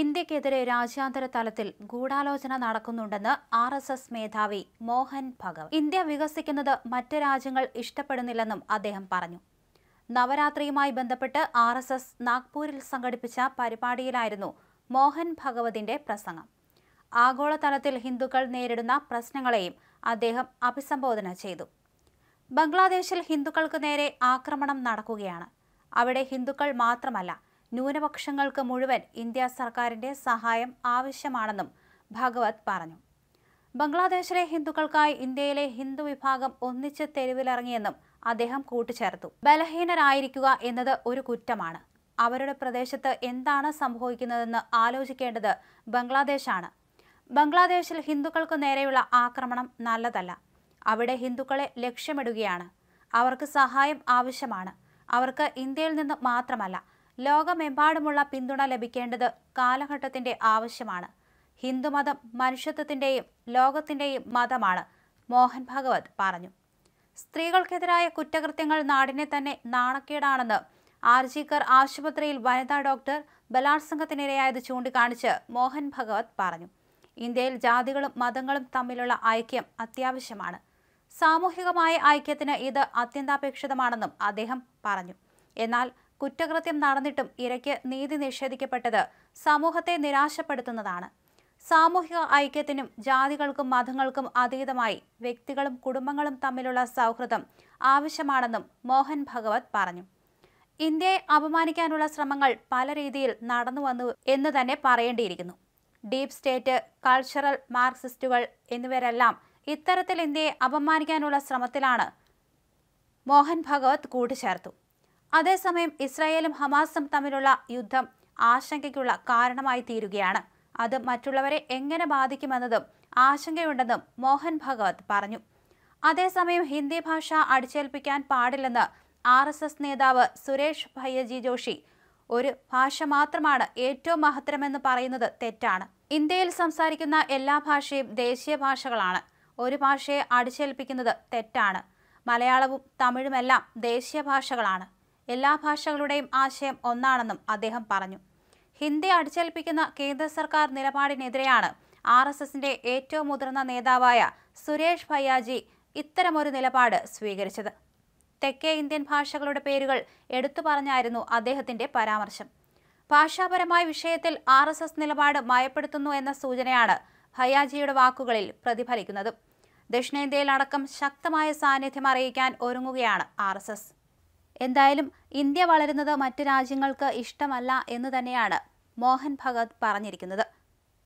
ഇന്ത്യക്കെതിരെ രാജ്യാന്തര തലത്തിൽ ഗൂഢാലോചന നടക്കുന്നുണ്ടെന്ന് ആർ എസ് എസ് മേധാവി മോഹൻ ഭഗവത് ഇന്ത്യ വികസിക്കുന്നത് മറ്റ് രാജ്യങ്ങൾ ഇഷ്ടപ്പെടുന്നില്ലെന്നും അദ്ദേഹം പറഞ്ഞു നവരാത്രിയുമായി ബന്ധപ്പെട്ട് ആർ എസ് എസ് നാഗ്പൂരിൽ സംഘടിപ്പിച്ച പരിപാടിയിലായിരുന്നു മോഹൻ ഭഗവതിന്റെ പ്രസംഗം ആഗോളതലത്തിൽ ഹിന്ദുക്കൾ നേരിടുന്ന പ്രശ്നങ്ങളെയും അദ്ദേഹം അഭിസംബോധന ചെയ്തു ബംഗ്ലാദേശിൽ ഹിന്ദുക്കൾക്ക് നേരെ ആക്രമണം നടക്കുകയാണ് അവിടെ ഹിന്ദുക്കൾ മാത്രമല്ല ന്യൂനപക്ഷങ്ങൾക്ക് മുഴുവൻ ഇന്ത്യ സർക്കാരിന്റെ സഹായം ആവശ്യമാണെന്നും ഭാഗവത് പറഞ്ഞു ബംഗ്ലാദേശിലെ ഹിന്ദുക്കൾക്കായി ഇന്ത്യയിലെ ഹിന്ദു വിഭാഗം ഒന്നിച്ച് തെരുവിലിറങ്ങിയെന്നും അദ്ദേഹം കൂട്ടിച്ചേർത്തു ബലഹീനരായിരിക്കുക എന്നത് ഒരു കുറ്റമാണ് അവരുടെ പ്രദേശത്ത് എന്താണ് സംഭവിക്കുന്നതെന്ന് ആലോചിക്കേണ്ടത് ബംഗ്ലാദേശാണ് ബംഗ്ലാദേശിൽ ഹിന്ദുക്കൾക്ക് നേരെയുള്ള ആക്രമണം നല്ലതല്ല അവിടെ ഹിന്ദുക്കളെ ലക്ഷ്യമിടുകയാണ് അവർക്ക് സഹായം ആവശ്യമാണ് അവർക്ക് ഇന്ത്യയിൽ നിന്ന് മാത്രമല്ല ലോകമെമ്പാടുമുള്ള പിന്തുണ ലഭിക്കേണ്ടത് കാലഘട്ടത്തിന്റെ ആവശ്യമാണ് ഹിന്ദുമതം മനുഷ്യത്വത്തിന്റെയും ലോകത്തിന്റെയും മതമാണ് മോഹൻ ഭഗവത് പറഞ്ഞു സ്ത്രീകൾക്കെതിരായ കുറ്റകൃത്യങ്ങൾ നാടിനെ തന്നെ നാണക്കേടാണെന്ന് ആർജിക്കർ ആശുപത്രിയിൽ വനിതാ ഡോക്ടർ ബലാത്സംഗത്തിനിരയായത് ചൂണ്ടിക്കാണിച്ച് മോഹൻ ഭഗവത് പറഞ്ഞു ഇന്ത്യയിൽ ജാതികളും മതങ്ങളും തമ്മിലുള്ള ഐക്യം അത്യാവശ്യമാണ് സാമൂഹികമായ ഐക്യത്തിന് ഇത് അത്യന്താപേക്ഷിതമാണെന്നും അദ്ദേഹം പറഞ്ഞു എന്നാൽ കുറ്റകൃത്യം നടന്നിട്ടും ഇരയ്ക്ക് നീതി നിഷേധിക്കപ്പെട്ടത് സമൂഹത്തെ നിരാശപ്പെടുത്തുന്നതാണ് സാമൂഹിക ഐക്യത്തിനും ജാതികൾക്കും മതങ്ങൾക്കും അതീതമായി വ്യക്തികളും കുടുംബങ്ങളും തമ്മിലുള്ള സൗഹൃദം ആവശ്യമാണെന്നും മോഹൻ ഭഗവത് പറഞ്ഞു ഇന്ത്യയെ അപമാനിക്കാനുള്ള ശ്രമങ്ങൾ പല രീതിയിൽ നടന്നു വന്നു എന്ന് തന്നെ പറയേണ്ടിയിരിക്കുന്നു ഡീപ് സ്റ്റേറ്റ് കൾച്ചറൽ മാർക്സിസ്റ്റുകൾ എന്നിവരെല്ലാം ഇത്തരത്തിൽ ഇന്ത്യയെ അപമാനിക്കാനുള്ള ശ്രമത്തിലാണ് മോഹൻ ഭഗവത് കൂട്ടിച്ചേർത്തു അതേസമയം ഇസ്രായേലും ഹമാസും തമ്മിലുള്ള യുദ്ധം ആശങ്കയ്ക്കുള്ള കാരണമായി തീരുകയാണ് അത് മറ്റുള്ളവരെ എങ്ങനെ ബാധിക്കുമെന്നതും ആശങ്കയുണ്ടെന്നും മോഹൻ ഭഗവത് പറഞ്ഞു അതേസമയം ഹിന്ദി ഭാഷ അടിച്ചേൽപ്പിക്കാൻ പാടില്ലെന്ന് ആർ എസ് എസ് നേതാവ് സുരേഷ് ഭയ്യജി ജോഷി ഒരു ഭാഷ മാത്രമാണ് ഏറ്റവും മഹത്തരമെന്ന് പറയുന്നത് തെറ്റാണ് ഇന്ത്യയിൽ സംസാരിക്കുന്ന എല്ലാ ഭാഷയും ദേശീയ ഭാഷകളാണ് ഒരു ഭാഷയെ അടിച്ചേൽപ്പിക്കുന്നത് തെറ്റാണ് മലയാളവും തമിഴുമെല്ലാം ദേശീയ ഭാഷകളാണ് എല്ലാ ഭാഷകളുടെയും ആശയം ഒന്നാണെന്നും അദ്ദേഹം പറഞ്ഞു ഹിന്ദി അടിച്ചേൽപ്പിക്കുന്ന കേന്ദ്ര സർക്കാർ നിലപാടിനെതിരെയാണ് ആർ എസ് എസിന്റെ ഏറ്റവും മുതിർന്ന നേതാവായ സുരേഷ് ഭയ്യാജി ഇത്തരമൊരു നിലപാട് സ്വീകരിച്ചത് തെക്കേ ഇന്ത്യൻ ഭാഷകളുടെ പേരുകൾ എടുത്തു പറഞ്ഞായിരുന്നു അദ്ദേഹത്തിന്റെ പരാമർശം ഭാഷാപരമായ വിഷയത്തിൽ ആർ എസ് എസ് നിലപാട് മയപ്പെടുത്തുന്നു എന്ന സൂചനയാണ് ഭയ്യാജിയുടെ വാക്കുകളിൽ പ്രതിഫലിക്കുന്നത് ദക്ഷിണേന്ത്യയിലടക്കം ശക്തമായ സാന്നിധ്യം അറിയിക്കാൻ ഒരുങ്ങുകയാണ് ആർ എസ് എസ് എന്തായാലും ഇന്ത്യ വളരുന്നത് മറ്റു രാജ്യങ്ങൾക്ക് ഇഷ്ടമല്ല എന്ന് തന്നെയാണ് മോഹൻ ഭഗത് പറഞ്ഞിരിക്കുന്നത്